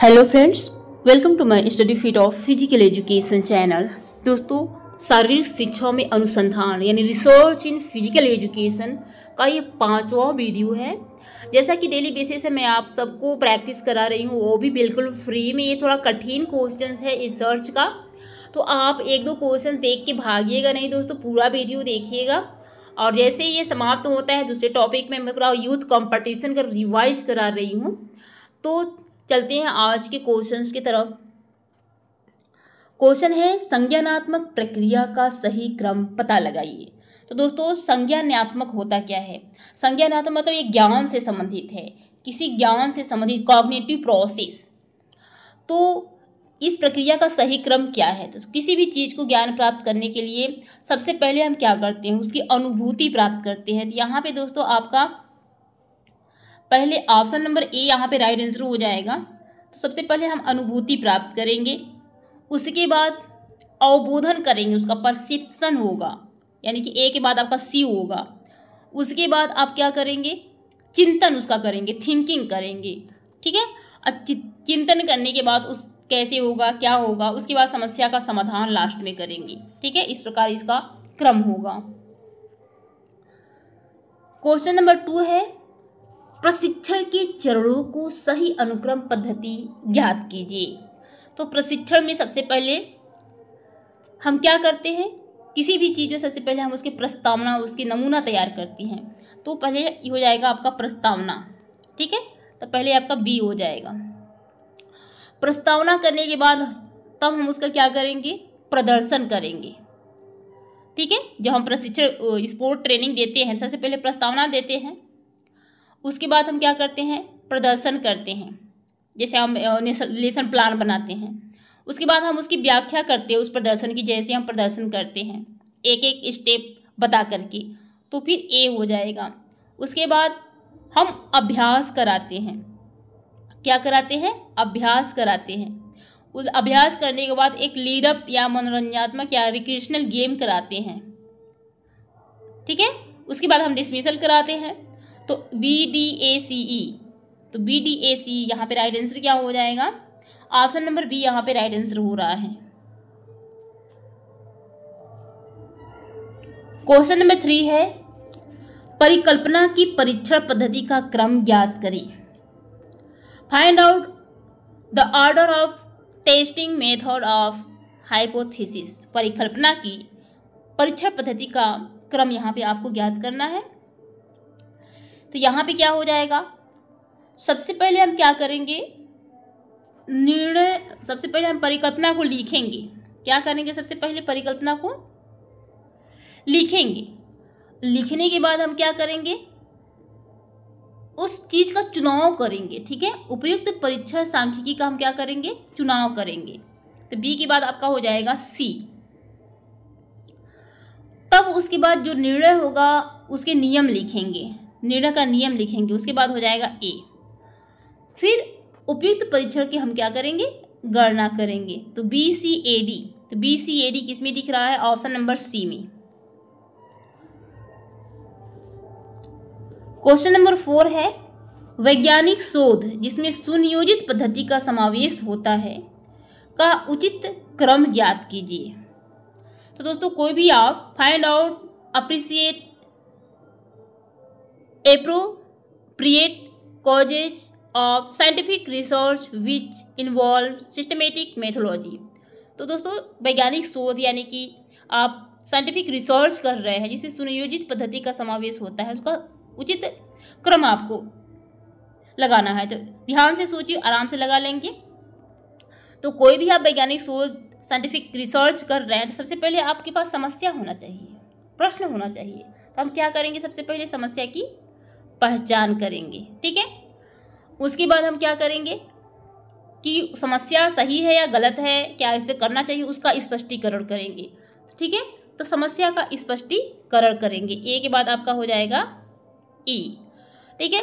hello friends welcome to my study feet of physical education channel दोस्तों शारीरिक शिक्षा में अनुसंधान यानी रिसर्च इन फिजिकल एजुकेशन का ये पांचवा वीडियो है जैसा कि डेली बेसिस से मैं आप सबको प्रैक्टिस करा रही हूँ वो भी बिल्कुल फ्री में ये थोड़ा कठिन क्वेश्चन है रिसर्च का तो आप एक दो क्वेश्चन देख के भागिएगा नहीं दोस्तों पूरा वीडियो देखिएगा और जैसे ये समाप्त तो होता है दूसरे टॉपिक में मैं पूरा यूथ कॉम्पटिशन का कर रिवाइज करा रही हूँ तो चलते हैं आज के क्वेश्चंस की तरफ क्वेश्चन है संज्ञानात्मक प्रक्रिया का सही क्रम पता लगाइए तो दोस्तों संज्ञानात्मक होता क्या है संज्ञानात्मक मतलब ये ज्ञान से संबंधित है किसी ज्ञान से संबंधित कॉग्नेटिव प्रोसेस तो इस प्रक्रिया का सही क्रम क्या है तो किसी भी चीज़ को ज्ञान प्राप्त करने के लिए सबसे पहले हम क्या करते हैं उसकी अनुभूति प्राप्त करते हैं तो यहाँ पे दोस्तों आपका पहले ऑप्शन नंबर ए यहाँ पे राइट आंसर हो जाएगा तो सबसे पहले हम अनुभूति प्राप्त करेंगे उसके बाद अवबोधन करेंगे उसका परसेप्शन होगा यानी कि ए के बाद आपका सी होगा उसके बाद आप क्या करेंगे चिंतन उसका करेंगे थिंकिंग करेंगे ठीक है और चिंतन करने के बाद उस कैसे होगा क्या होगा उसके बाद समस्या का समाधान लास्ट में करेंगे ठीक है इस प्रकार इसका क्रम होगा क्वेश्चन नंबर टू है प्रशिक्षण के चरणों को सही अनुक्रम पद्धति ज्ञात कीजिए तो प्रशिक्षण में सबसे पहले हम क्या करते हैं किसी भी चीज़ में सबसे पहले हम उसकी प्रस्तावना उसके नमूना तैयार करते हैं तो पहले ये हो जाएगा आपका प्रस्तावना ठीक है तो पहले आपका बी हो जाएगा प्रस्तावना करने के बाद तब हम उसका क्या करेंगे प्रदर्शन करेंगे ठीक है जब हम प्रशिक्षण स्पोर्ट ट्रेनिंग देते हैं सबसे पहले प्रस्तावना देते हैं उसके बाद हम क्या करते हैं प्रदर्शन करते हैं जैसे हम लेसन प्लान बनाते हैं उसके बाद हम उसकी व्याख्या करते हैं उस प्रदर्शन की जैसे हम प्रदर्शन करते हैं एक एक स्टेप बता करके तो फिर ए हो जाएगा उसके बाद हम अभ्यास कराते हैं क्या कराते हैं अभ्यास कराते हैं उस अभ्यास करने के बाद एक लीडअप या मनोरंजनात्मक या रिक्रेशनल गेम कराते हैं ठीक है उसके बाद हम डिसमिसल कराते हैं तो बी डी ए सी ई तो बी डी ए सी यहाँ पे राइट आंसर क्या हो जाएगा ऑप्शन नंबर बी यहाँ पे राइट आंसर हो रहा है क्वेश्चन नंबर थ्री है परिकल्पना की परीक्षण पद्धति का क्रम ज्ञात करें find out the order of testing method of hypothesis परिकल्पना की परीक्षण पद्धति का क्रम यहाँ पे आपको ज्ञात करना है तो यहाँ पे क्या हो जाएगा सबसे पहले हम क्या करेंगे निर्णय सबसे पहले हम परिकल्पना को लिखेंगे क्या करेंगे सबसे पहले परिकल्पना को लिखेंगे लिखने के बाद हम क्या करेंगे उस चीज का चुनाव करेंगे ठीक है उपयुक्त परीक्षा सांख्यिकी का हम क्या करेंगे चुनाव करेंगे तो बी के बाद आपका हो जाएगा सी तब उसके बाद जो निर्णय होगा उसके नियम लिखेंगे निर्णय का नियम लिखेंगे उसके बाद हो जाएगा ए फिर उपयुक्त परीक्षण की हम क्या करेंगे गणना करेंगे तो बी सी ए डी तो बी सी ए डी किस में दिख रहा है ऑप्शन नंबर सी में क्वेश्चन नंबर फोर है वैज्ञानिक शोध जिसमें सुनियोजित पद्धति का समावेश होता है का उचित क्रम ज्ञात कीजिए तो दोस्तों कोई भी आप find out appreciate appropriate causes of scientific research which involve systematic methodology तो दोस्तों वैज्ञानिक शोध यानी कि आप साइंटिफिक रिसर्च कर रहे हैं जिसमें सुनियोजित पद्धति का समावेश होता है उसका उचित क्रम आपको लगाना है तो ध्यान से सोचिए आराम से लगा लेंगे तो कोई भी आप वैज्ञानिक शोध साइंटिफिक रिसर्च कर रहे हैं तो सबसे पहले आपके पास समस्या होना चाहिए प्रश्न होना चाहिए तो हम क्या करेंगे सबसे पहले समस्या की पहचान करेंगे ठीक है उसके बाद हम क्या करेंगे कि समस्या सही है या गलत है क्या इस पर करना चाहिए उसका स्पष्टीकरण करेंगे ठीक है तो समस्या का स्पष्टीकरण करेंगे ए के बाद आपका हो जाएगा ई e, ठीक है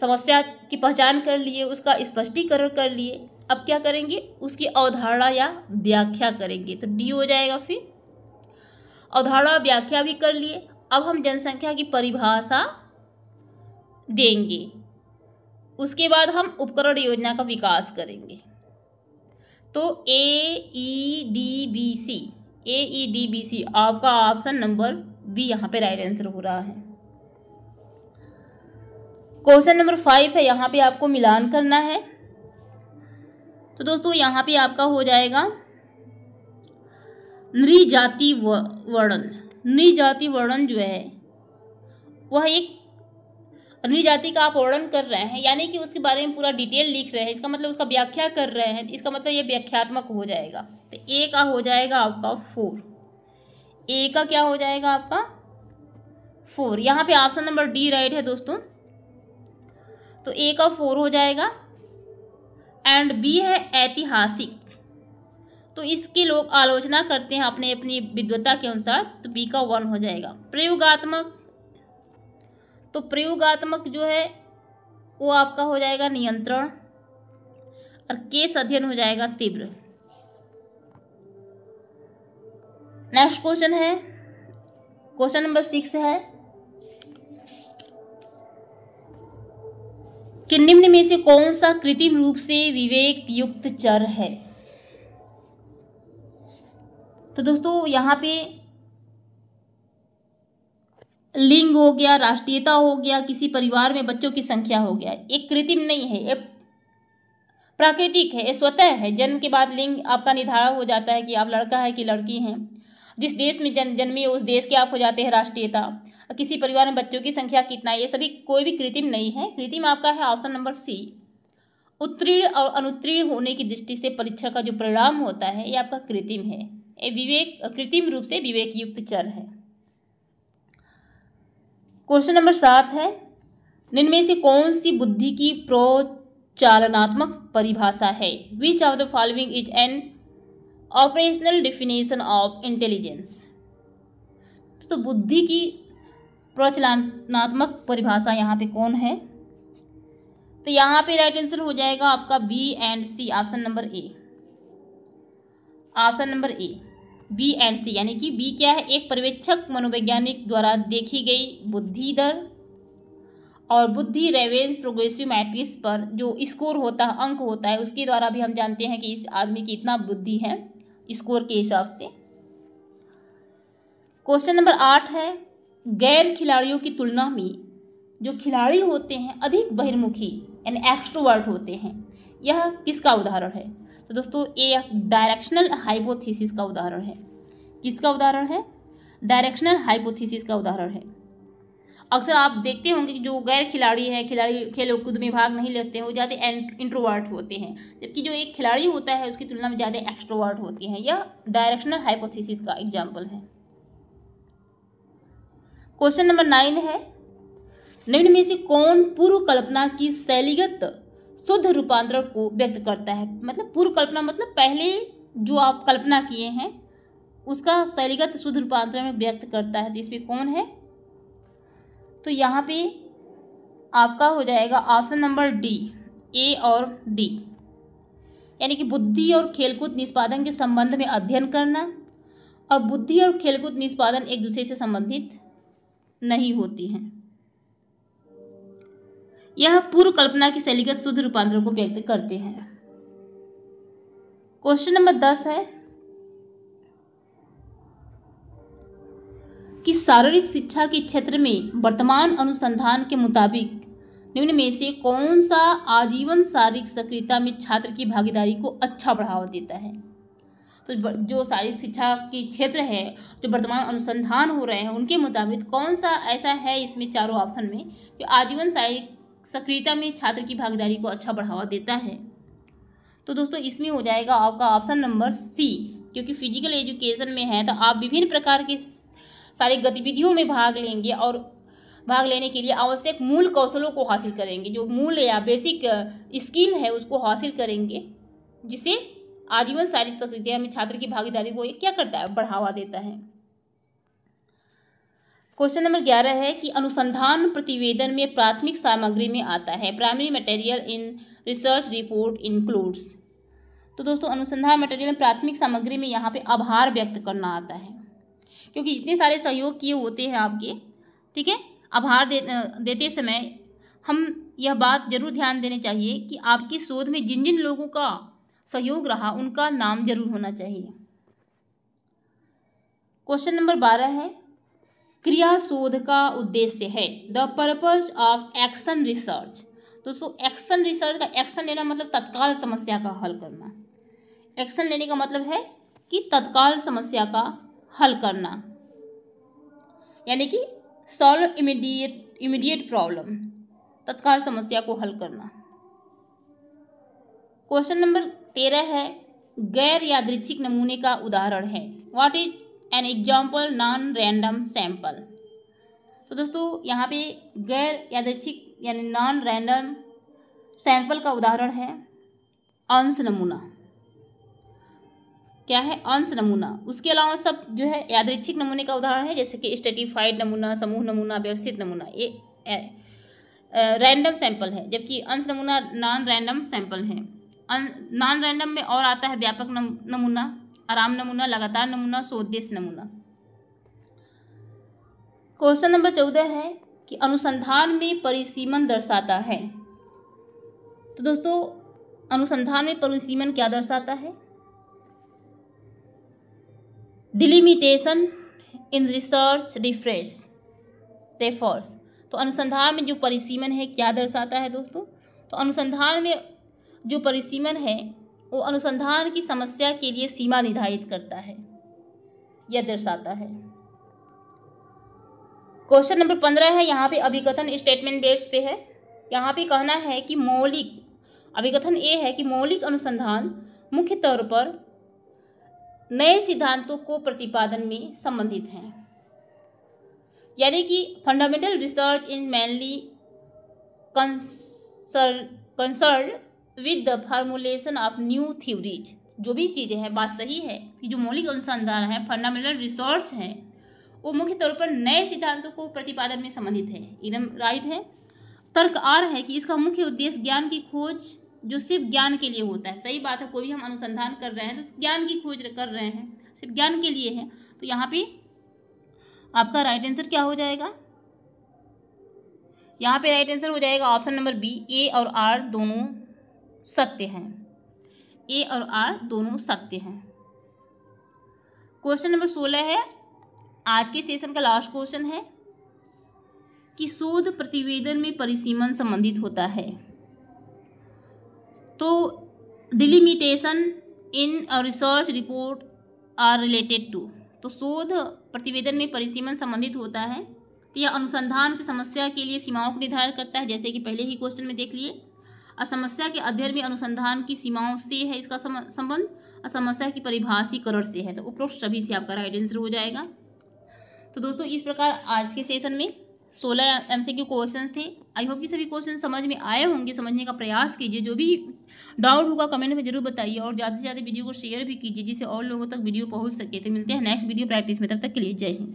समस्या की पहचान कर लिए उसका स्पष्टीकरण कर लिए अब क्या करेंगे उसकी अवधारणा या व्याख्या करेंगे तो डी हो जाएगा फिर अवधारणा व्याख्या भी कर लिए अब हम जनसंख्या की परिभाषा देंगे उसके बाद हम उपकरण योजना का विकास करेंगे तो A E D B C A E D B C आपका ऑप्शन नंबर बी यहाँ पे राइट आंसर हो रहा है क्वेश्चन नंबर फाइव है यहाँ पे आपको मिलान करना है तो दोस्तों यहाँ पे आपका हो जाएगा नृजाति वर्णन नृजाति वर्णन जो है वह एक अनुसूचित जाति का आप वर्णन कर रहे हैं यानी कि उसके बारे में पूरा डिटेल लिख रहे हैं इसका मतलब उसका व्याख्या कर रहे हैं इसका मतलब ये व्याख्यात्मक हो जाएगा तो ए का हो जाएगा आपका फोर ए का क्या हो जाएगा आपका फोर यहाँ पे ऑप्शन नंबर डी राइट है दोस्तों तो ए का फोर हो जाएगा एंड बी है ऐतिहासिक तो इसकी लोग आलोचना करते हैं अपने अपनी विद्वता के अनुसार तो बी का वन हो जाएगा प्रयोगात्मक तो प्रयोगात्मक जो है वो आपका हो जाएगा नियंत्रण और केस अध्ययन हो जाएगा तीव्र नेक्स्ट क्वेश्चन है क्वेश्चन नंबर सिक्स है कि निम्न में से कौन सा कृत्रिम रूप से विवेक युक्त चर है तो दोस्तों यहाँ पे लिंग हो गया राष्ट्रीयता हो गया किसी परिवार में बच्चों की संख्या हो गया एक कृत्रिम नहीं है ये प्राकृतिक है ये स्वतः है जन्म के बाद लिंग आपका निर्धारण हो जाता है कि आप लड़का है कि लड़की हैं जिस देश में जन जन्मी उस देश के आप हो जाते हैं राष्ट्रीयता किसी परिवार में बच्चों की संख्या कितना है ये सभी कोई भी कृत्रिम नहीं है कृत्रिम आपका है ऑप्शन नंबर सी उत्तीर्ण और अनुत्तीर्ण होने की दृष्टि से परीक्षा का जो परिणाम होता है ये आपका कृत्रिम है ये विवेक कृत्रिम रूप से विवेक युक्त चर है क्वेश्चन नंबर सात है निम्न में से कौन सी बुद्धि की प्रोचालनात्मक परिभाषा है which of the following is an operational definition of intelligence तो बुद्धि की प्रचलनात्मक परिभाषा यहाँ पे कौन है तो यहाँ पे राइट आंसर हो जाएगा आपका B and C option number A option number A B and C यानी कि बी क्या है एक पर्यवेक्षक मनोवैज्ञानिक द्वारा देखी गई बुद्धि दर और बुद्धि रेवेंस प्रोग्रेसिव मैट्रिक्स पर जो स्कोर होता है अंक होता है उसके द्वारा भी हम जानते हैं कि इस आदमी की इतना बुद्धि है स्कोर के हिसाब से क्वेश्चन नंबर आठ है गैर खिलाड़ियों की तुलना में जो खिलाड़ी होते हैं अधिक बहिर्मुखी यानी एक्स्ट्रोवर्ट होते हैं यह किसका उदाहरण है तो दोस्तों ये डायरेक्शनल हाइपोथीसिस का उदाहरण है किसका उदाहरण है डायरेक्शनल हाइपोथीसिस का उदाहरण है अक्सर आप देखते होंगे कि जो गैर खिलाड़ी हैं खिलाड़ी खेल कूद में भाग नहीं लेते हैं वो ज़्यादा इंट्रोवर्ट होते हैं जबकि जो एक खिलाड़ी होता है उसकी तुलना में ज़्यादा एक्स्ट्रोवर्ट होती हैं यह डायरेक्शनल हाइपोथीसिस का एग्जाम्पल है क्वेश्चन नंबर नाइन है निम्न में से कौन पूर्व कल्पना की शैलीगत शुद्ध रूपांतरण को व्यक्त करता है मतलब पूर्व कल्पना मतलब पहले जो आप कल्पना किए हैं उसका शैलीगत शुद्ध रूपांतरण में व्यक्त करता है तो इसमें कौन है तो यहाँ पे आपका हो जाएगा ऑप्शन नंबर डी ए और डी यानी कि बुद्धि और खेलकूद निष्पादन के संबंध में अध्ययन करना और बुद्धि और खेलकूद निष्पादन एक दूसरे से संबंधित नहीं होती हैं यह पूर्व कल्पना की शैलीगत शुद्ध रूपांतरण को व्यक्त करते हैं क्वेश्चन नंबर दस है कि शारीरिक शिक्षा के क्षेत्र में वर्तमान अनुसंधान के मुताबिक निम्न में से कौन सा आजीवन शारीरिक सक्रियता में छात्र की भागीदारी को अच्छा बढ़ावा देता है तो जो शारीरिक शिक्षा के क्षेत्र है जो वर्तमान अनुसंधान हो रहे हैं उनके मुताबिक कौन सा ऐसा है इसमें चारों ऑप्शन में जो आजीवन शारीरिक सक्रियता में छात्र की भागीदारी को अच्छा बढ़ावा देता है तो दोस्तों इसमें हो जाएगा आपका ऑप्शन नंबर सी क्योंकि फिजिकल एजुकेशन में है तो आप विभिन्न प्रकार के सारी गतिविधियों में भाग लेंगे और भाग लेने के लिए आवश्यक मूल कौशलों को हासिल करेंगे जो मूल या बेसिक स्किल है उसको हासिल करेंगे जिसे आजीवन सारी सक्रियता में छात्र की भागीदारी को क्या करता है बढ़ावा देता है क्वेश्चन नंबर ग्यारह है कि अनुसंधान प्रतिवेदन में प्राथमिक सामग्री में आता है primary material in research report includes तो दोस्तों अनुसंधान मटेरियल में प्राथमिक सामग्री में यहाँ पे आभार व्यक्त करना आता है क्योंकि इतने सारे सहयोग किए होते हैं आपके ठीक है आभार दे, देते समय हम यह बात जरूर ध्यान देने चाहिए कि आपकी शोध में जिन जिन लोगों का सहयोग रहा उनका नाम जरूर होना चाहिए क्वेश्चन नंबर बारह है क्रिया शोध का उद्देश्य है the purpose of action research दोस्तों एक्शन रिसर्च का एक्शन लेना मतलब तत्काल समस्या का हल करना एक्शन लेने का मतलब है कि तत्काल समस्या का हल करना यानी कि सॉल्व इमीडिएट इमीडिएट प्रॉब्लम तत्काल समस्या को हल करना क्वेश्चन नंबर तेरह है गैर यादृच्छिक नमूने का उदाहरण है what is an example non random sample तो दोस्तों यहाँ पे गैर यादृक यानी नॉन रैंडम सैंपल का उदाहरण है अंश नमूना क्या है अंश नमूना उसके अलावा सब जो है यादृक्षिक नमूने का उदाहरण है जैसे कि स्टेटिफाइड नमूना समूह नमूना व्यवस्थित नमूना ये रैंडम सैंपल है जबकि अंश नमूना नॉन रैंडम सैंपल है नॉन अं, रैंडम में और आता है व्यापक नमूना आराम नमूना लगातार नमूना स्वदेश नमूना क्वेश्चन नंबर चौदह है कि अनुसंधान में परिसीमन दर्शाता है तो दोस्तों अनुसंधान में परिसीमन क्या दर्शाता है delimitation in research refresh refers तो अनुसंधान में जो परिसीमन है क्या दर्शाता है दोस्तों तो अनुसंधान में जो परिसीमन है वो अनुसंधान की समस्या के लिए सीमा निर्धारित करता है यह दर्शाता है क्वेश्चन नंबर पंद्रह है यहाँ पे अभिकथन स्टेटमेंट बेट्स पे है यहाँ पे कहना है कि मौलिक अभिकथन ये है कि मौलिक अनुसंधान मुख्य तौर पर नए सिद्धांतों को प्रतिपादन में संबंधित हैं यानी कि fundamental research in mainly concerned with the formulation of new theories जो भी चीज़ें हैं बात सही है कि जो मौलिक अनुसंधान है फंडामेंटल रिसर्च है वो मुख्य तौर पर नए सिद्धांतों को प्रतिपादन में संबंधित है एकदम राइट है तर्क आर है कि इसका मुख्य उद्देश्य ज्ञान की खोज जो सिर्फ ज्ञान के लिए होता है सही बात है कोई भी हम अनुसंधान कर रहे हैं तो ज्ञान की खोज कर रहे हैं सिर्फ ज्ञान के लिए है तो यहाँ पे आपका राइट आंसर क्या हो जाएगा यहाँ पे राइट आंसर हो जाएगा ऑप्शन नंबर बी ए और आर दोनों सत्य हैं ए और आर दोनों सत्य हैं क्वेश्चन नंबर सोलह है आज के सेशन का लास्ट क्वेश्चन है कि शोध प्रतिवेदन में परिसीमन संबंधित होता है तो delimitation in research report are related to तो शोध प्रतिवेदन में परिसीमन संबंधित होता है तो यह अनुसंधान की समस्या के लिए सीमाओं को निर्धारित करता है जैसे कि पहले ही क्वेश्चन में देख लिए असमस्या के अध्ययन में अनुसंधान की सीमाओं से है इसका संबंध असमस्या की परिभाषीकरण से है तो उपरोक्त सभी से आपका राइट आंसर हो जाएगा तो दोस्तों इस प्रकार आज के सेशन में सोलह एम सी क्यू क्वेश्चन थे आई होप कि सभी क्वेश्चन समझ में आए होंगे समझने का प्रयास कीजिए जो भी डाउट होगा कमेंट में जरूर बताइए और ज़्यादा से ज़्यादा वीडियो को शेयर भी कीजिए जिससे और लोगों तक वीडियो पहुंच सके तो मिलते हैं नेक्स्ट वीडियो प्रैक्टिस में तब तक के लिए जय हिंद